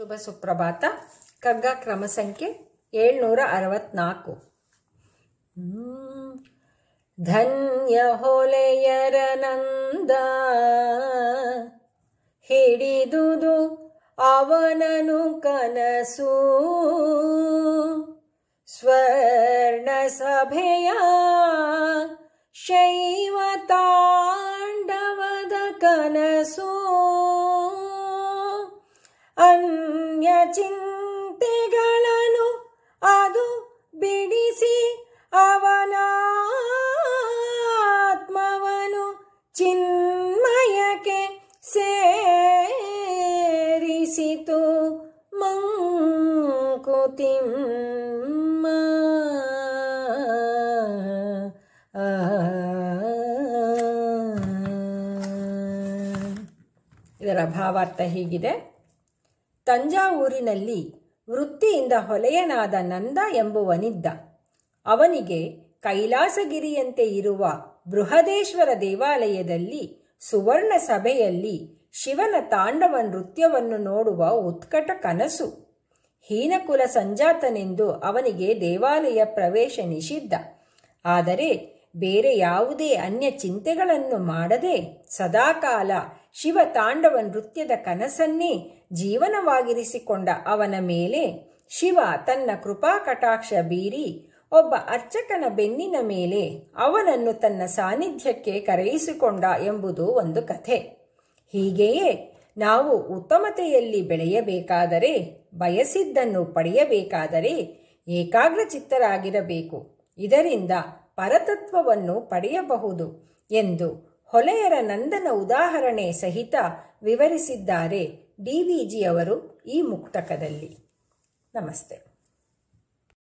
ಶುಭ ಸುಪ್ರಭಾತ ಕಗ್ಗ ಕ್ರಮ ಸಂಖ್ಯೆ ಏಳ್ನೂರ ಅರವತ್ನಾಲ್ಕು ಧನ್ಯ ಹೊಲೆಯರ ನಂದ ಹಿಡಿದುದು ಅವನನು ಕನಸು ಸ್ವರ್ಣ ಸಭೆಯ ಶೈವ ತಾಂಡವದ ಕನಸು ಅನ್ ಅನ್ಯ ಚಿಂತೆಗಳನ್ನು ಅದು ಬಿಡಿಸಿ ಅವನ ಆತ್ಮವನು ಚಿನ್ಮಯಕ್ಕೆ ಸೇರಿಸಿತು ಮಂಕುತಿಮ್ಮ ಇದರ ಭಾವಾರ್ಥ ಹೀಗಿದೆ ತಂಜಾವೂರಿನಲ್ಲಿ ವೃತ್ತಿಯಿಂದ ಹೊಲೆಯನಾದ ನಂದ ಎಂಬುವನಿದ್ದ ಅವನಿಗೆ ಕೈಲಾಸಗಿರಿಯಂತೆ ಇರುವ ಬೃಹದೇಶ್ವರ ದೇವಾಲಯದಲ್ಲಿ ಸುವರ್ಣ ಸಭೆಯಲ್ಲಿ ಶಿವನ ತಾಂಡವ ನೃತ್ಯವನ್ನು ನೋಡುವ ಉತ್ಕಟ ಕನಸು ಹೀನಕುಲ ಸಂಜಾತನೆಂದು ಅವನಿಗೆ ದೇವಾಲಯ ಪ್ರವೇಶ ನಿಷಿದ್ಧ ಆದರೆ ಬೇರೆ ಯಾವುದೇ ಅನ್ಯ ಚಿಂತೆಗಳನ್ನು ಮಾಡದೆ ಸದಾಕಾಲ ಶಿವ ತಾಂಡವ ನೃತ್ಯದ ಕನಸನ್ನೇ ಜೀವನವಾಗಿರಿಸಿಕೊಂಡ ಅವನ ಮೇಲೆ ಶಿವ ತನ್ನ ಕೃಪಾ ಕಟಾಕ್ಷ ಬೀರಿ ಒಬ್ಬ ಅರ್ಚಕನ ಬೆನ್ನಿನ ಮೇಲೆ ಅವನನ್ನು ತನ್ನ ಸಾನ್ನಿಧ್ಯಕ್ಕೆ ಕರೆಯಿಸಿಕೊಂಡ ಎಂಬುದು ಒಂದು ಕಥೆ ಹೀಗೆಯೇ ನಾವು ಉತ್ತಮತೆಯಲ್ಲಿ ಬೆಳೆಯಬೇಕಾದರೆ ಬಯಸಿದ್ದನ್ನು ಪಡೆಯಬೇಕಾದರೆ ಏಕಾಗ್ರಚಿತ್ತರಾಗಿರಬೇಕು ಇದರಿಂದ ಪರತತ್ವವನ್ನು ಪಡೆಯಬಹುದು ಎಂದು ಹೊಲೆಯರ ನಂದನ ಉದಾಹರಣೆ ಸಹಿತ ವಿವರಿಸಿದ್ದಾರೆ ಡಿ ವಿ ಈ ಮುಕ್ತಕದಲ್ಲಿ ನಮಸ್ತೆ